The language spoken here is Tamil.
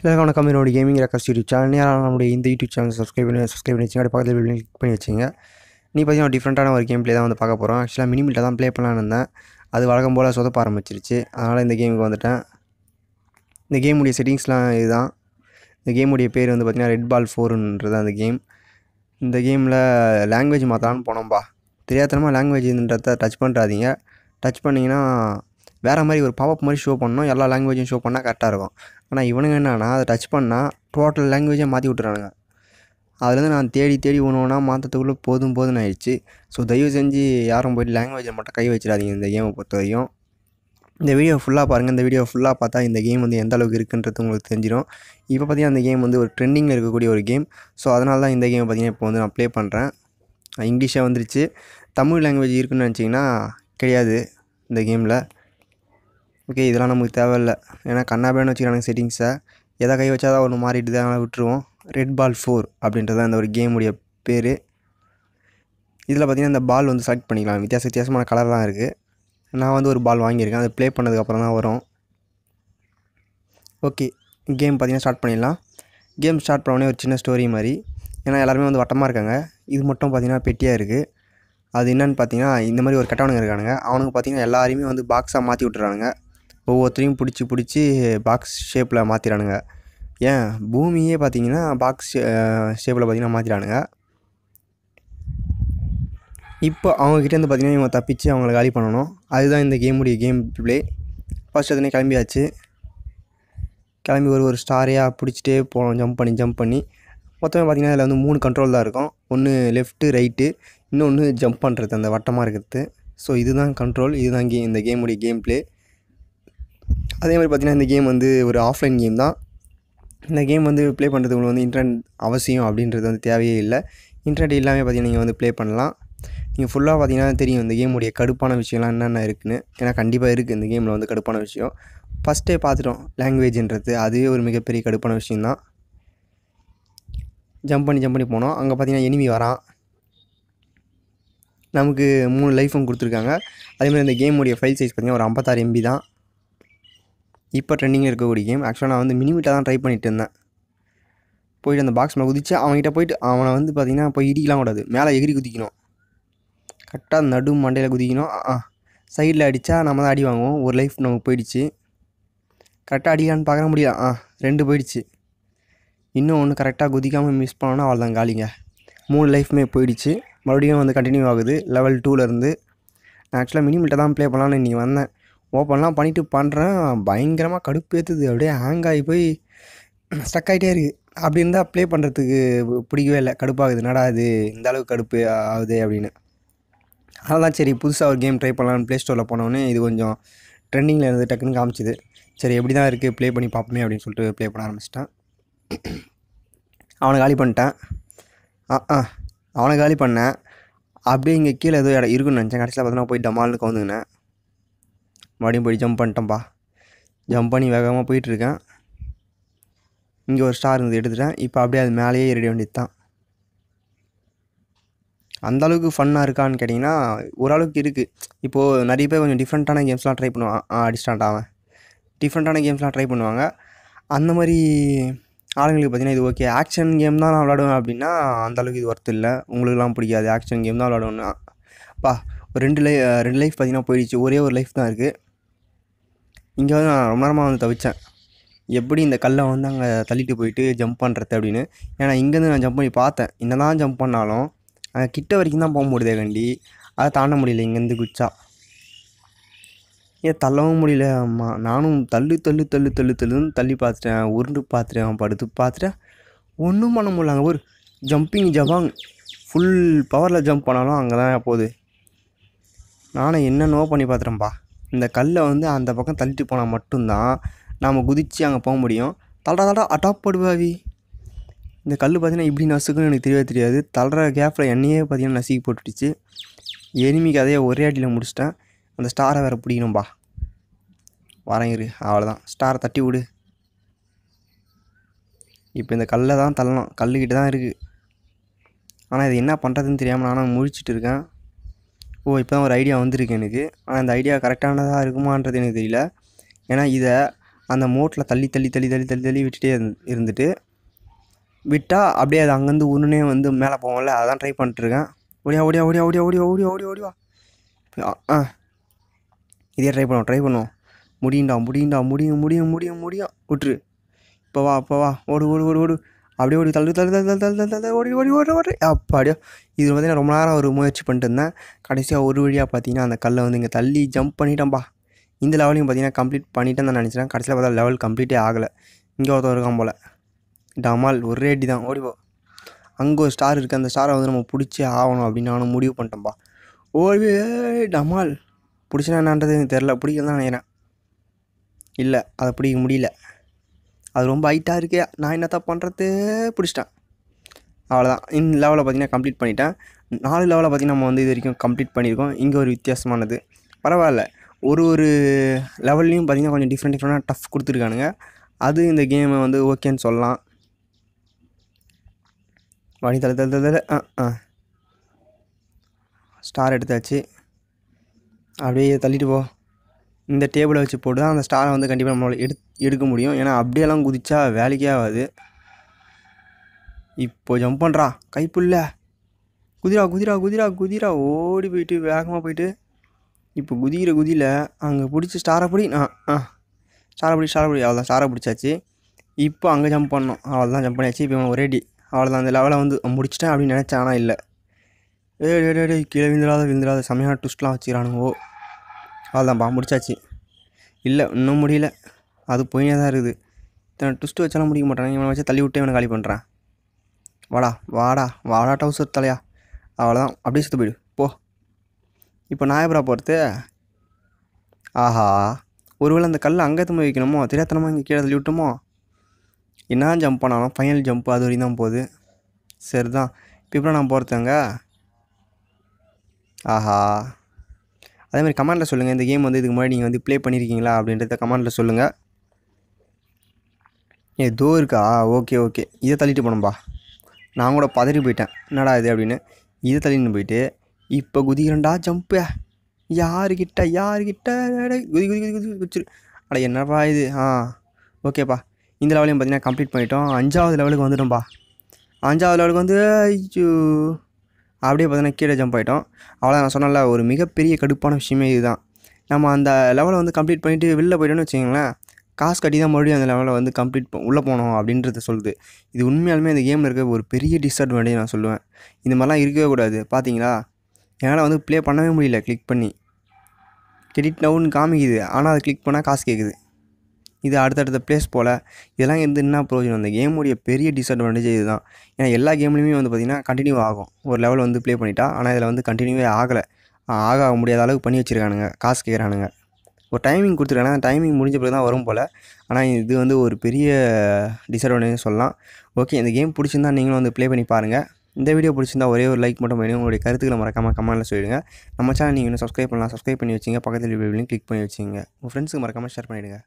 எல்லாருக்கும் வணக்கம் என்னோடய கேமிங் ரெக்கர்ஸ் யூடியூப் சேனல் யாரும் நம்மளுடைய இந்த யூடியூப் சேனல் சப்ஸ்கிரைப் பண்ணி சப்ஸ்கிரைப் பண்ணி வச்சுங்க பக்கத்தில் கிளிக் பண்ணி வச்சுங்க நீ பார்த்தீங்கன்னா டிஃப்ரெண்ட்டான ஒரு கேம் ப்ளே தான் வந்து பார்க்க போகிறோம் ஆக்சுவலாக மினிமில்ட்டாக தான் ப்ளே பண்ணலான்னு இருந்தேன் அது வழக்கம் போல் சொதப்ப ஆரம்பிச்சிருச்சு அதனால் இந்த கேமுக்கு வந்துவிட்டேன் இந்த கேமுடைய செட்டிங்ஸ்லாம் இதுதான் இந்த கேமுடைய பேர் வந்து பார்த்திங்கன்னா ரெட் பால் ஃபோருன்றது அந்த கேம் இந்த கேமில் லாங்குவேஜ் மாற்றலான்னு போனோம்பா தெரியாதனமாக லாங்குவேஜ்ன்றத டச் பண்ணுறாதீங்க டச் பண்ணிங்கன்னா வேறு மாதிரி ஒரு பாப்பப் மாதிரி ஷோ பண்ணணும் எல்லா லாங்குவேஜும் ஷோ பண்ணால் கரெக்டாக இருக்கும் ஆனால் இவனுங்க என்னன்னா அதை டச் பண்ணால் டோட்டல் லாங்குவேஜை மாற்றி விட்டுறானுங்க அதுலேருந்து நான் தேடி தேடி ஒன்று ஒன்றா மாற்றத்துக்குள்ளே போதும் போதும் ஆயிடுச்சு ஸோ தயவு செஞ்சு யாரும் போய் லாங்குவேஜை மட்டும் கை வச்சிடாதீங்க இந்த கேமை பொறுத்த வரைக்கும் இந்த வீடியோ ஃபுல்லாக பாருங்கள் இந்த வீடியோ ஃபுல்லாக பார்த்தா இந்த கேம் வந்து எந்த அளவுக்கு இருக்குன்றது உங்களுக்கு தெரிஞ்சிடும் இப்போ பார்த்தீங்கன்னா அந்த கேம் வந்து ஒரு ட்ரெண்டிங்கில் இருக்கக்கூடிய ஒரு கேம் ஸோ அதனால தான் இந்த கேம் பார்த்திங்கன்னா இப்போ வந்து நான் ப்ளே பண்ணுறேன் இங்கிலீஷாக வந்துருச்சு தமிழ் லாங்குவேஜ் இருக்குன்னு நினச்சிங்கன்னா கிடையாது இந்த கேமில் ஓகே இதெல்லாம் நமக்கு தேவையில்லை ஏன்னா கண்ணாபேன்னு வச்சுக்கிறாங்க செட்டிங்ஸை எதை கை வச்சாதான் ஒன்று மாறிட்டு தான் விட்டுருவோம் ரெட் பால் ஃபோர் அப்படின்றது அந்த ஒரு கேமுடைய பேர் இதில் பார்த்திங்கன்னா இந்த பால் வந்து செலக்ட் பண்ணிக்கலாம் வித்தியாச வித்தியாசமான கலர் தான் இருக்குது நான் வந்து ஒரு பால் வாங்கியிருக்கேன் அதை ப்ளே பண்ணதுக்கப்புறம் தான் வரும் ஓகே கேம் பார்த்திங்கன்னா ஸ்டார்ட் பண்ணிடலாம் கேம் ஸ்டார்ட் பண்ணே ஒரு சின்ன ஸ்டோரி மாதிரி ஏன்னா எல்லாருமே வந்து வட்டமாக இருக்காங்க இது மட்டும் பார்த்திங்கன்னா பெட்டியாக இருக்குது அது என்னென்னு பார்த்தீங்கன்னா இந்த மாதிரி ஒரு கெட்டவனுங்க இருக்கானுங்க அவனுக்கு பார்த்திங்கன்னா எல்லாருமே வந்து பாக்ஸாக மாற்றி விட்டுறானுங்க ஒவ்வொருத்தரையும் பிடிச்சி பிடிச்சி பாக்ஸ் ஷேப்பில் மாற்றிடானுங்க ஏன் பூமியே பார்த்திங்கன்னா பாக்ஸ் ஷேப்பில் பார்த்திங்கன்னா மாற்றிடானுங்க இப்போ அவங்கக்கிட்ட வந்து பார்த்திங்கன்னா இவங்க தப்பிச்சு அவங்கள காலி பண்ணணும் அதுதான் இந்த கேமுடைய கேம் பிளே ஃபஸ்ட் எத்தனை கிளம்பியாச்சு கிளம்பி ஒரு ஒரு ஸ்டாரையாக பிடிச்சிட்டே போகணும் ஜம்ப் பண்ணி ஜம்ப் பண்ணி மொத்தமே பார்த்திங்கன்னா அதில் வந்து மூணு கண்ட்ரோல் தான் இருக்கும் ஒன்று லெஃப்ட்டு ரைட்டு இன்னொன்று ஜம்ப் பண்ணுறது அந்த வட்டமாக இருக்கிறது ஸோ இதுதான் கண்ட்ரோல் இதுதான் கே இந்த கேமுடைய கேம் பிளே அதே மாதிரி பார்த்திங்கன்னா இந்த கேம் வந்து ஒரு ஆஃப்லைன் கேம் தான் இந்த கேம் வந்து ப்ளே பண்ணுறதுக்கு உங்களுக்கு வந்து இன்டர்நெட் அவசியம் அப்படின்றது வந்து தேவையே இல்லை இன்டர்நெட் இல்லாமல் பார்த்திங்கன்னா நீங்கள் வந்து ப்ளே பண்ணலாம் நீங்கள் ஃபுல்லாக பார்த்திங்கன்னா தெரியும் இந்த கேமுடைய கடுப்பான விஷயம்லாம் என்னென்ன இருக்குன்னு ஏன்னா கண்டிப்பாக இருக்குது இந்த கேமில் வந்து கடுப்பான விஷயம் ஃபஸ்ட்டே பார்த்துட்டோம் லாங்குவேஜ்ன்றது அதுவே ஒரு மிகப்பெரிய கடுப்பான விஷயந்தான் ஜம்ப் பண்ணி ஜம்ப் பண்ணி போனோம் அங்கே பார்த்தீங்கன்னா எனிமி வரான் நமக்கு மூணு லைஃபும் கொடுத்துருக்காங்க அதேமாதிரி இந்த கேமுடைய ஃபைல் சைஸ் பார்த்திங்கன்னா ஒரு ஐம்பத்தாறு எம்பி தான் இப்போ ட்ரெண்டிங்கில் இருக்கக்கூடிய கேம் ஆக்சுவலாக நான் வந்து மினிமிட்டாக தான் ட்ரை பண்ணிகிட்டு இருந்தேன் போயிட்டு அந்த பாக்ஸ் மேலே குதிச்சு அவன்கிட்ட போயிட்டு அவனை வந்து பார்த்திங்கன்னா போய் இடிக்கலாம் கூடாது மேலே எகிரி குதிக்கணும் கரெக்டாக நடு மண்டையில் குதிக்கணும் சைடில் அடித்தா நம்ம தான் அடி வாங்குவோம் ஒரு லைஃப் நமக்கு போயிடுச்சு கரெக்டாக அடிக்கலான்னு பார்க்க முடியல ஆ ரெண்டு போயிடுச்சு இன்னும் ஒன்று கரெக்டாக குதிக்காமல் மிஸ் பண்ணோன்னா அவ்வளோதான் காலிங்க மூணு லைஃப்மே போயிடுச்சு மறுபடியும் வந்து கண்டினியூ ஆகுது லெவல் டூலேருந்து நான் ஆக்சுவலாக மினிமில்ட்ட தான் ப்ளே பண்ணலான்னு இன்றைக்கி வந்தேன் ஓப்பன்லாம் பண்ணிவிட்டு பண்ணுறேன் பயங்கரமாக கடுப்பு ஏற்றுது அப்படியே ஹேங் ஆகி போய் ஸ்டக் ஆகிட்டே இருக்குது அப்படி இருந்தால் ப்ளே பண்ணுறதுக்கு பிடிக்கவே இல்லை கடுப்பாகுது நடா அது இந்த அளவுக்கு கடுப்பு ஆகுது அப்படின்னு அதெல்லாம் சரி புதுசாக ஒரு கேம் ட்ரை பண்ணலாம்னு ப்ளே ஸ்டோரில் போனோடனே இது கொஞ்சம் ட்ரெண்டிங்கில் இருந்து டக்குன்னு காமிச்சிது சரி எப்படி தான் இருக்குது ப்ளே பண்ணி பார்ப்போமே அப்படின்னு சொல்லிட்டு ப்ளே பண்ண ஆரம்பிச்சிட்டேன் அவனை காலி பண்ணிட்டேன் ஆ ஆ அவனை காலி பண்ணேன் அப்படியே இங்கே கீழே எதுவும் இடம் இருக்குன்னு நினச்சேன் கடைசியில் பார்த்தோன்னா போய் டமால்னு கவுந்துங்கினேன் மறுபடியும் போய் ஜம்ப் பண்ணிட்டேன்ப்பா ஜம்ப் பண்ணி வேகமாக போயிட்டுருக்கேன் இங்கே ஒரு ஸ்டார் இருந்து எடுத்துட்டேன் இப்போ அப்படியே அது மேலேயே ஏறிட வேண்டியது தான் அந்தளவுக்கு ஃபன்னாக இருக்கான்னு கேட்டிங்கன்னா ஓரளவுக்கு இருக்குது இப்போது நிறைய பேர் கொஞ்சம் டிஃப்ரெண்ட்டான கேம்ஸ்லாம் ட்ரை பண்ணுவான் அடிஸ்டாண்ட் அவன் டிஃப்ரெண்ட்டான கேம்ஸ்லாம் ட்ரை பண்ணுவாங்க அந்த மாதிரி ஆளுங்களுக்கு பார்த்தீங்கன்னா இது ஓகே ஆக்ஷன் கேம் தான் நான் விளாடுவேன் அப்படின்னா அந்தளவுக்கு இது ஒர்த்து இல்லை உங்களுக்குலாம் பிடிக்காது ஆக்ஷன் கேம் தான் விளாடுவேன்னா பா ஒரு ரெண்டு லை ரெண்டு லைஃப் பார்த்தீங்கன்னா போயிடுச்சு ஒரே ஒரு லைஃப் தான் இருக்குது இங்கே வந்து நான் ரொம்ப நேரமாக வந்து தவித்தேன் எப்படி இந்த கல்லை வந்து அங்கே தள்ளிட்டு போயிட்டு ஜம்ப் பண்ணுறது அப்படின்னு ஏன்னா இங்கேருந்து நான் ஜம்ப் பண்ணி பார்த்தேன் என்ன தான் ஜம்ப் பண்ணாலும் அங்கே கிட்ட வரைக்கும் தான் போக முடியுதே கண்டி அதை தாண்ட முடியல இங்கேருந்து குச்சா ஏன் தள்ளவும் முடியல அம்மா நானும் தள்ளு தள்ளு தள்ளு தள்ளு தள்ளுன்னு தள்ளி பார்த்துட்டேன் உருண்டு பார்த்துட்டேன் படுத்து பார்த்துட்டேன் ஒன்றும் பண்ண முடியல அங்கே ஒரு ஜம்பிங் ஜபாங் ஃபுல் பவரில் ஜம்ப் பண்ணாலும் அங்கே தான் போகுது நானும் என்னென்னவோ பண்ணி பார்த்துட்டேன்ப்பா இந்த கல்லை வந்து அந்த பக்கம் தள்ளிட்டு போனால் மட்டும்தான் நாம் குதித்து அங்கே போக முடியும் தடா தடா அடாப் படுவாவி இந்த கல் பார்த்தீங்கன்னா இப்படி நசுக்குன்னு எனக்கு தெரியவே தெரியாது தளர கேப்பில் என்னையே பார்த்தீங்கன்னா நசுக்கி போட்டுடுச்சு எனிமிக்கு அதே ஒரே அடியில் முடிச்சிட்டேன் அந்த ஸ்டாரை வேறு பிடிக்கணும்பா வரங்கிரு அவ்வளோதான் ஸ்டாரை தட்டி விடு இப்போ இந்த கல்லை தான் தள்ளணும் கல்லுக்கிட்ட தான் இருக்குது ஆனால் இது என்ன பண்ணுறதுன்னு தெரியாமல் நானும் முழிச்சிட்டு இருக்கேன் ஓ இப்போ தான் ஒரு ஐடியா வந்திருக்கு எனக்கு ஆனால் அந்த ஐடியா கரெக்டானதாக இருக்குமான்றது எனக்கு தெரியல ஏன்னா இதை அந்த மோட்டில் தள்ளி தள்ளி தள்ளி தள்ளி தள்ளி தள்ளி விட்டுட்டே இருந்துட்டு விட்டால் அப்படியே அது அங்கேருந்து உருனே வந்து மேலே போவோம்ல அதான் ட்ரை பண்ணிட்டுருக்கேன் ஓடியா ஓடியா ஓடியா ஓடியா ஓடியா ஓடியா ஓடியா ஓடியா ஆ இதே ட்ரை பண்ணுவோம் ட்ரை பண்ணுவோம் முடியுண்டா முடியும்டா முடியும் முடியும் முடியும் முடியும் விட்டுரு இப்போ வா இப்போ வா ஓடு ஓடு ஓடு ஓடு அப்படியே ஓடி தள்ளு தள்ளு தள்ளு தள்ளு தள்ளு ஓடி ஓடி ஓடி ஓடி அப்படியே இது பார்த்தீங்கன்னா ரொம்ப நேரம் ஒரு முயற்சி பண்ணிட்டு இருந்தேன் கடைசியாக ஒரு வழியாக பார்த்தீங்கன்னா அந்த கல்லை வந்து இங்கே தள்ளி ஜம்ப் பண்ணிட்டேன்ப்பா இந்த லெவலையும் பார்த்தீங்கன்னா கம்ப்ளீட் பண்ணிட்டேன்னு நான் நினச்சிட்டேன் கடைசியில் பார்த்தா லெவல் கம்ப்ளீட்டே ஆகலை இங்கே ஒருத்தர் இருக்கான் போல் டமால் ஒரே அடி தான் ஓடிப்போ அங்கே ஒரு ஸ்டார் இருக்குது அந்த ஸ்டாரை வந்து நம்ம பிடிச்சி ஆகணும் அப்படின்னு நானும் முடிவு பண்ணிட்டேன்ப்பா ஓடி டமால் பிடிச்சினா என்னன்றது எனக்கு தெரில பிடிக்கலன்னு நினைக்கிறேன் இல்லை அதை பிடிக்க முடியல அது ரொம்ப ஹைட்டாக இருக்கே நான் என்னத்தான் பண்ணுறது பிடிச்சிட்டேன் அவ்வளோதான் இந்த லெவலில் பார்த்திங்கன்னா கம்ப்ளீட் பண்ணிட்டேன் நாலு லெவலில் பார்த்திங்கன்னா நம்ம வந்து இது வரைக்கும் கம்ப்ளீட் பண்ணியிருக்கோம் இங்கே ஒரு வித்தியாசமானது பரவாயில்ல ஒரு ஒரு லெவல்லையும் பார்த்திங்கன்னா கொஞ்சம் டிஃப்ரெண்ட் டிஃப்ரெண்ட்டாக டஃப் கொடுத்துருக்கானுங்க அது இந்த கேமை வந்து ஓகேன்னு சொல்லலாம் வணி தலை தலை தலை ஆ ஆ ஸ்டார் எடுத்தாச்சு அப்படியே தள்ளிட்டு போ இந்த டேபிளை வச்சு போட்டு தான் அந்த ஸ்டாரை வந்து கண்டிப்பாக நம்மளால் எடு எடுக்க முடியும் ஏன்னா அப்படியெல்லாம் குதிச்சா வேலைக்கே ஆகாது இப்போ ஜம்ப் பண்ணுறா கைப்புள்ள குதிரா குதிரா குதிரா குதிரா ஓடி போயிட்டு வேகமாக போயிட்டு இப்போ குதிக்கிற குதியில் அங்கே பிடிச்சி ஸ்டாரை பிடி ஆ ஆ ஸ்டாரை பிடி ஸ்டாரை பிடி அவ்வளோதான் ஸ்டாரை பிடிச்சாச்சு இப்போ அங்கே ஜம்ப் பண்ணோம் அவள் தான் ஜம்ப் பண்ணியாச்சு இப்போ இவன் ஒரேடி அவள் தான் அந்த லெவலை வந்து முடிச்சிட்டேன் அப்படின்னு நினச்சேன் ஆனால் இல்லை ஏ கீழே விழுந்துடாத விழுந்துடாத செம்மையான ட்விஸ்ட்லாம் வச்சுக்கிறானுங்கோ அவ்வளோதான்ப்பா முடிச்சாச்சு இல்லை இன்னும் முடியல அது போயே தான் இருக்குது இத்தனை ட்விஸ்ட்டு வச்சாலும் முடிக்க மாட்டான் இவனை வச்சு தள்ளி விட்டு இவனை காலி பண்ணுறான் வாடா வாடா வாடா டவுசர் தலையா அவ்வளோதான் அப்படியே சுற்று போயிடு போ இப்போ நாயபுரா போகிறது ஆஹா ஒருவேளை அந்த கல் அங்கே திரும்ப வைக்கணுமோ தெரியாத்தனமாக இங்கே கீழே தள்ளி விட்டுமோ என்ன ஜம்ப் பண்ணாலும் ஃபைனல் ஜம்ப் அது வரைக்கும் தான் போகுது சரிதான் இப்போ இப்போ நான் அங்கே ஆஹா அதேமாதிரி கமெண்ட்டில் சொல்லுங்கள் இந்த கேம் வந்து இதுக்கு முன்னாடி நீங்கள் வந்து ப்ளே பண்ணியிருக்கீங்களா அப்படின்றத கமெண்ட்டில் சொல்லுங்கள் ஏதோ இருக்கா ஓகே ஓகே இதை தள்ளிட்டு போனோம்பா நான் கூட பதறி போயிட்டேன் என்னடா இது அப்படின்னு இதை தள்ளிட்டு போயிட்டு இப்போ குதிக்கிறேன்டா ஜம்ப்பு யாருக்கிட்ட யாருக்கிட்ட குதி குதி குதி குதி குதிச்சிரு அட என்னப்பா இது ஆ ஓகேப்பா இந்த லெவலையும் பார்த்தீங்கன்னா கம்ப்ளீட் பண்ணிட்டோம் அஞ்சாவது லெவலுக்கு வந்துட்டோம்ப்பா அஞ்சாவது லெவலுக்கு வந்து ஐயோ அப்படியே பார்த்தீங்கன்னா கீழே ஜம்ப் ஆகிட்டோம் அவ்வளோ நான் சொன்னால ஒரு மிகப்பெரிய கடுப்பான விஷயமே இதுதான் நம்ம அந்த லெவலை வந்து கம்ப்ளீட் பண்ணிவிட்டு வெளில போயிட்டோன்னு வச்சுக்கோங்களேன் காசு கட்டி தான் மறுபடியும் அந்த லெவலில் வந்து கம்ப்ளீட் உள்ளே போனோம் அப்படின்றத சொல்லுது இது உண்மையாலுமே அந்த கேமில் இருக்க ஒரு பெரிய டிஸ்அட்வான்டேஜ் நான் சொல்லுவேன் இந்த மாதிரிலாம் இருக்கவே கூடாது பார்த்தீங்களா என்னால் வந்து ப்ளே பண்ணவே முடியல கிளிக் பண்ணி கிரெடிட் நவுன்னு காமிக்குது ஆனால் அதை கிளிக் பண்ணால் காசு கேட்குது இது அடுத்தடுத்த பிளேஸ் போல் இதெல்லாம் இருந்து என்ன ப்ரோஜனம் அந்த கேமுடைய பெரிய டிஸ்அட்வான்டேஜ் இதுதான் ஏன்னா எல்லா கேம்லேயுமே வந்து பார்த்திங்கன்னா கண்டினியூ ஆகும் ஒரு லெவல் வந்து ப்ளே பண்ணிட்டா ஆனால் இதில் வந்து கண்டினியூவே ஆகலை ஆக ஆக முடியாத அளவுக்கு பண்ணி வச்சுருக்கானுங்க காசு கேட்குறானுங்க ஒரு டைமிங் கொடுத்துருக்காங்க அந்த டைமிங் முடிஞ்ச பிறகு தான் வரும் போல் ஆனால் இது வந்து ஒரு பெரிய டிஸ்அட்வான்டேஜ் சொல்லலாம் ஓகே இந்த கேம் பிடிச்சிருந்தா நீங்களும் வந்து ப்ளே பண்ணி பாருங்கள் இந்த வீடியோ பிடிச்சிருந்தா ஒரே ஒரு லைக் மட்டும் வேணும் உங்களுடைய கருத்துக்களை மறக்காமல் கமெண்ட்டில் சொல்லிடுங்க நம்ம சேனல் நீங்கள் இன்னும் சப்ஸ்கிரைப் பண்ணலாம் சப்ஸ்கிரைப் பண்ணி வச்சுங்க பக்கத்தில் வீடியோ கிளிக் பண்ணி வச்சுங்க உங்கள் ஃப்ரெண்ட்ஸுக்கு மறக்காமல் ஷேர் பண்ணிவிடுங்க